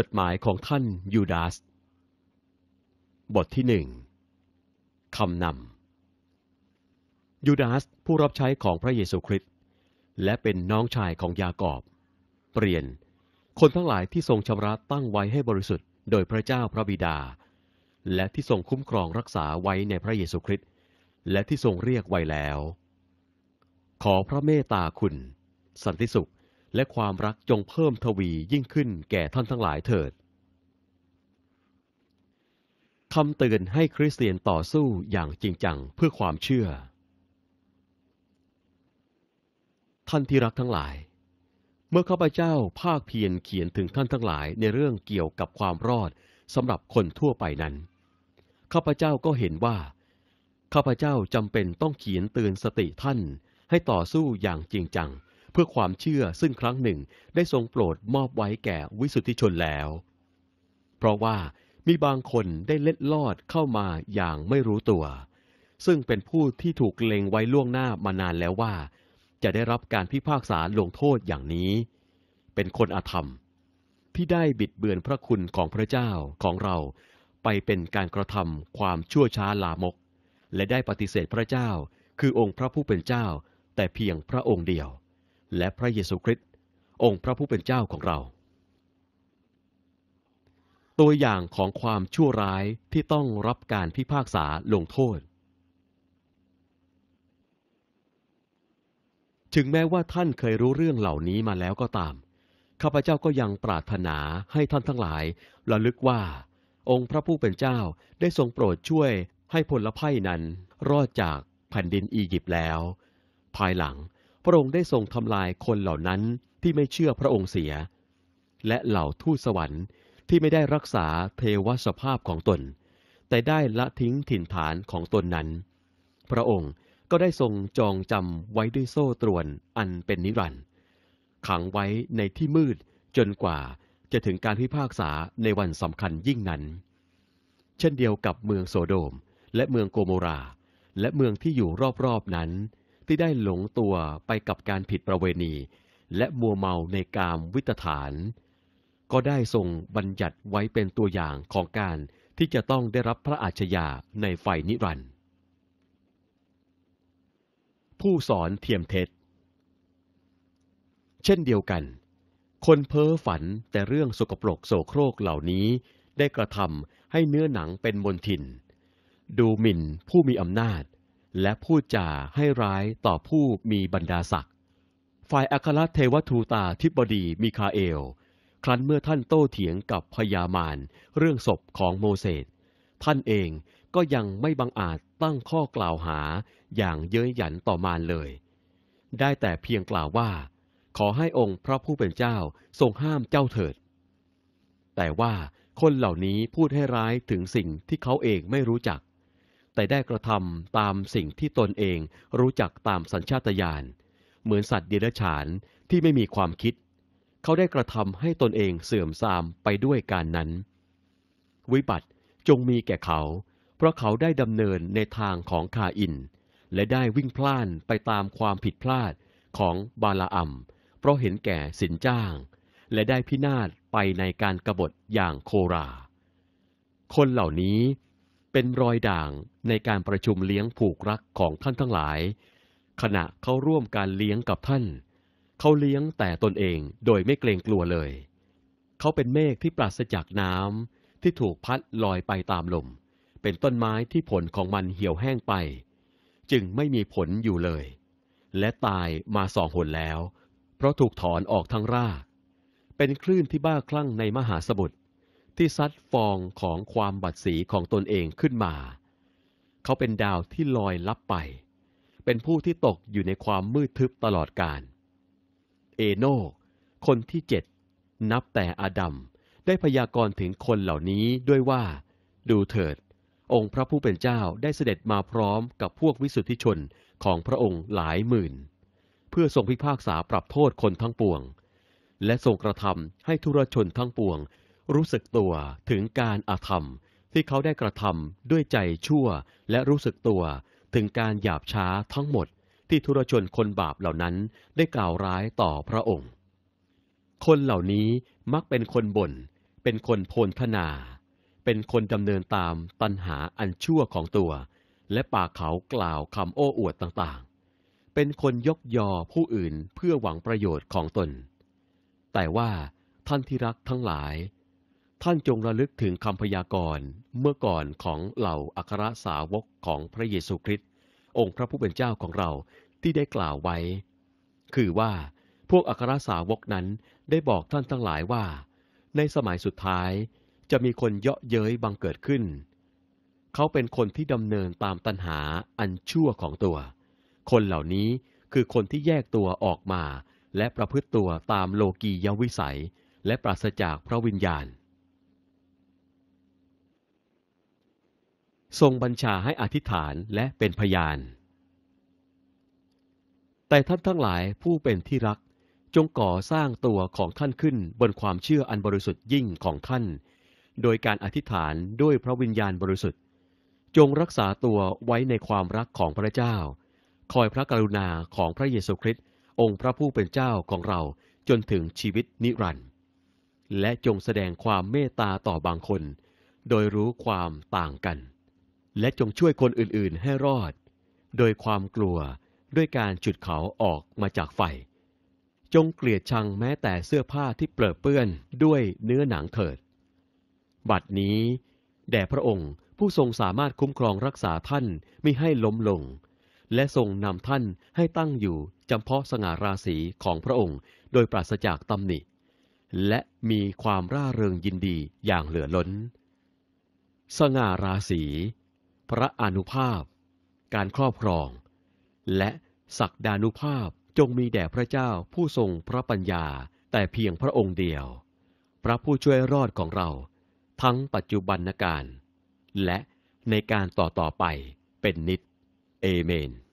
จดหมายของท่านยูดาส บทที่หนึ่งคำนำยูดาสผู้รับใช้ของพระเยซูคริสต์และเป็นน้องชายของยากอบเปลี่ยน คนทั้งหลายที่ทรงชำระตั้งไว้ให้บริสุทธิ์ โดยพระเจ้าพระบิดา และที่ทรงคุ้มครองรักษาไว้ในพระเยซูคริสต์และที่ทรงเรียกไว้แล้ว ขอพระเมตตาคุณ สันติสุขและความรักจงเพิ่มทวียิ่งขึ้นแก่ท่านทั้งหลายเถิด คำเตือนให้คริสเตียนต่อสู้อย่างจริงจังเพื่อความเชื่อ ท่านที่รักทั้งหลาย เมื่อข้าพเจ้าภาคเพียนเขียนถึงท่านทั้งหลายในเรื่องเกี่ยวกับความรอดสำหรับคนทั่วไปนั้น ข้าพเจ้าก็เห็นว่า ข้าพเจ้าจำเป็นต้องเขียนเตือนสติท่านให้ต่อสู้อย่างจริงจังเพื่อความเชื่อซึ่งครั้งหนึ่งได้ทรงโปรดมอบไว้แก่วิสุทธิชนแล้ว เพราะว่ามีบางคนได้เล็ดลอดเข้ามาอย่างไม่รู้ตัว ซึ่งเป็นผู้ที่ถูกเล็งไว้ล่วงหน้ามานานแล้วว่า จะได้รับการพิพากษาลงโทษอย่างนี้ เป็นคนอาธรรม ที่ได้บิดเบือนพระคุณของพระเจ้าของเรา ไปเป็นการกระทำาความชั่วช้าลามก และได้ปฏิเสธพระเจ้า คือองค์พระผู้เป็นเจ้า แต่เพียงพระองค์เดียวและพระเยซูคริสต์องค์พระผู้เป็นเจ้าของเรา ตัวอย่างของความชั่วร้ายที่ต้องรับการพิพากษาลงโทษ ถึงแม้ว่าท่านเคยรู้เรื่องเหล่านี้มาแล้วก็ตามข้าพเจ้าก็ยังปรารถนาให้ท่านทั้งหลายระลึกว่า องค์พระผู้เป็นเจ้าได้ทรงโปรดช่วยให้พลไพ่นั้น รอดจากแผ่นดินอียิปต์แล้ว ภายหลังพระองค์ได้ทรงทำลายคนเหล่านั้นที่ไม่เชื่อพระองค์เสีย และเหล่าทูตสวรรค์ที่ไม่ได้รักษา เทวสภาพของตน แต่ได้ละทิ้งถิ่นฐานของตนนั้น พระองค์ก็ได้ทรงจองจำไว้ด้วยโซ่ตรวนอันเป็นนิรันดร์ขังไว้ในที่มืดจนกว่าจะถึงการพิพากษาในวันสำคัญยิ่งนั้น เช่นเดียวกับเมืองโซโดมและเมืองโกโมรา และเมืองที่อยู่รอบๆนั้นที่ได้หลงตัวไปกับการผิดประเวณี และมัวเมาในกามวิตฐาน ก็ได้ทรงบัญญัติไว้เป็นตัวอย่างของการที่จะต้องได้รับพระอาชญาในไฟนิรันด์ผู้สอนเทียมเท็จเช่นเดียวกัน คนเพ้อฝันแต่เรื่องสกปรกโสโครกเหล่านี้ได้กระทำให้เนื้อหนังเป็นมนทิน ดูหมิ่นผู้มีอำนาจและพูดจาให้ร้ายต่อผู้มีบรรดาศักดิ์ ฝ่ายอัครเทวทูตาทิบดีมิคาเอล ครั้นเมื่อท่านโต้เถียงกับพยามารเรื่องศพของโมเสส ท่านเองก็ยังไม่บังอาจตั้งข้อกล่าวหาอย่างเย้ยหยันต่อมารเลย ได้แต่เพียงกล่าวว่า ขอให้องค์พระผู้เป็นเจ้าทรงห้ามเจ้าเถิด แต่ว่าคนเหล่านี้พูดให้ร้ายถึงสิ่งที่เขาเองไม่รู้จักแต่ได้กระทำตามสิ่งที่ตนเองรู้จักตามสัญชาตญาณเหมือนสัตว์เดรัจฉานที่ไม่มีความคิด เขาได้กระทำให้ตนเองเสื่อมทรามไปด้วยการนั้น วิบัติจงมีแก่เขา เพราะเขาได้ดำเนินในทางของคาอิน และได้วิ่งพล่านไปตามความผิดพลาดของบาลาอัมเพราะเห็นแก่สินจ้าง และได้พินาศไปในการกรบฏอย่างโคราคนเหล่านี้เป็นรอยด่างในการประชุมเลี้ยงผูกรักของท่านทั้งหลาย ขณะเขาร่วมการเลี้ยงกับท่าน เขาเลี้ยงแต่ตนเองโดยไม่เกรงกลัวเลย เขาเป็นเมฆที่ปราศจากน้ำที่ถูกพัดลอยไปตามลมเป็นต้นไม้ที่ผลของมันเหี่ยวแห้งไป จึงไม่มีผลอยู่เลย และตายมาสองหนแล้ว เพราะถูกถอนออกทั้งราก เป็นคลื่นที่บ้าคลั่งในมหาสมุทรที่ซัดฟองของความบัดสีของตนเองขึ้นมา เขาเป็นดาวที่ลอยลับไป เป็นผู้ที่ตกอยู่ในความมืดทึบตลอดกาลเอโนคนที่เจ็ด นับแต่อาดัม ได้พยากรณ์ถึงคนเหล่านี้ด้วยว่า ดูเถิด องค์พระผู้เป็นเจ้าได้เสด็จมาพร้อมกับพวกวิสุทธิชนของพระองค์หลายหมื่น เพื่อทรงพิพากษาปรับโทษคนทั้งปวง และทรงกระทำให้ทุรชนทั้งปวงรู้สึกตัวถึงการอาธรรมที่เขาได้กระทำด้วยใจชั่วและรู้สึกตัวถึงการหยาบช้าทั้งหมดที่ทุรชนคนบาปเหล่านั้นได้กล่าวร้ายต่อพระองค์ คนเหล่านี้มักเป็นคนบน่น เป็นคนโพนธนา เป็นคนดำเนินตามตันหาอันชั่วของตัว และปากเขากล่าวคำโอ้อวดต่างๆ เป็นคนยกยอผู้อื่นเพื่อหวังประโยชน์ของตน แต่ว่าท่านที่รักทั้งหลายท่านจงระลึกถึงคำพยากรณ์เมื่อก่อนของเหล่าอัครสาวกของพระเยซูคริสต์องค์พระผู้เป็นเจ้าของเราที่ได้กล่าวไว้ คือว่าพวกอัครสาวกนั้นได้บอกท่านทั้งหลายว่า ในสมัยสุดท้ายจะมีคนเยาะเย้ยบังเกิดขึ้น เขาเป็นคนที่ดำเนินตามตัณหาอันชั่วของตัว คนเหล่านี้คือคนที่แยกตัวออกมา และประพฤติตัวตามโลกียวิสัย และปราศจากพระวิญญาณทรงบัญชาให้อธิษฐานและเป็นพยาน แต่ท่านทั้งหลายผู้เป็นที่รักจงก่อสร้างตัวของท่านขึ้นบนความเชื่ออันบริสุทธิ์ยิ่งของท่าน โดยการอธิษฐานด้วยพระวิญญาณบริสุทธิ์ จงรักษาตัวไว้ในความรักของพระเจ้า คอยพระกรุณาของพระเยซูคริสต์องค์พระผู้เป็นเจ้าของเราจนถึงชีวิตนิรันดร์ และจงแสดงความเมตตาต่อบางคน โดยรู้ความต่างกันและจงช่วยคนอื่น ๆ ให้รอด โดยความกลัวด้วยการจุดเขาออกมาจากไฟ จงเกลียดชังแม้แต่เสื้อผ้าที่เปลือเปื้อนด้วยเนื้อหนังเถิด บัดนี้ แด่พระองค์ผู้ทรงสามารถคุ้มครองรักษาท่านไม่ให้ล้มลง และทรงนำท่านให้ตั้งอยู่ จำเพาะสง่าราศีของพระองค์ โดยปราศจากตำหนิ และมีความร่าเริงยินดีอย่างเหลือล้น สง่าราศีพระอนุภาพ การครอบครอง และศักดานุภาพจงมีแด่พระเจ้าผู้ทรงพระปัญญาแต่เพียงพระองค์เดียว พระผู้ช่วยรอดของเรา ทั้งปัจจุบันการ และในการต่อต่อไปเป็นนิดเอเมน